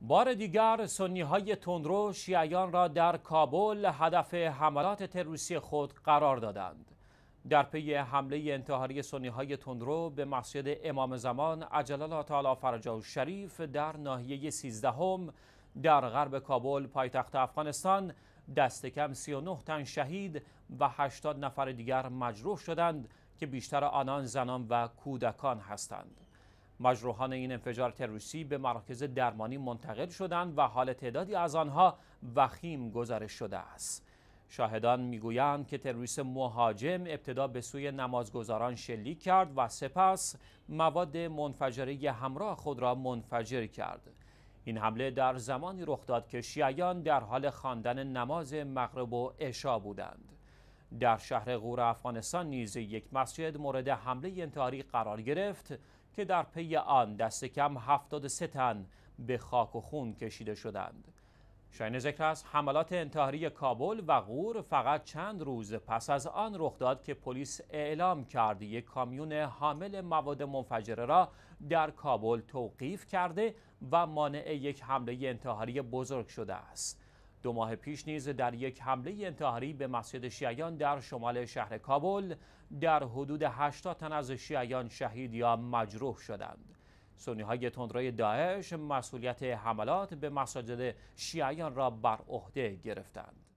بار دیگر سنی های تندرو شیعیان را در کابل هدف حملات تروریستی خود قرار دادند. در پی حمله انتحاری سنی های تندرو به مسجد امام زمان عجل الله تعالی شریف در ناحیه 13 در غرب کابل پایتخت افغانستان دست کم 39 تن شهید و 80 نفر دیگر مجروح شدند که بیشتر آنان زنان و کودکان هستند. مجروحان این انفجار تروریستی به مراکز درمانی منتقل شدند و حال تعدادی از آنها وخیم گزارش شده است شاهدان میگویند که تروریست مهاجم ابتدا به سوی نمازگزاران شلیک کرد و سپس مواد منفجره همراه خود را منفجر کرد این حمله در زمانی رخ داد که شیعیان در حال خواندن نماز مغرب و عشا بودند در شهر غور افغانستان نیز یک مسجد مورد حمله انتحاری قرار گرفت که در پی آن دست کم 73 تن به خاک و خون کشیده شدند. شاین ذکر است حملات انتحاری کابل و غور فقط چند روز پس از آن رخ داد که پلیس اعلام کرد یک کامیون حامل مواد منفجره را در کابل توقیف کرده و مانع یک حمله انتحاری بزرگ شده است. دو ماه پیش نیز در یک حمله انتحاری به مسجد شیعیان در شمال شهر کابل در حدود 80 تن از شیعیان شهید یا مجروح شدند. سنی های تندروی داعش مسئولیت حملات به مساجد شیعیان را بر عهده گرفتند.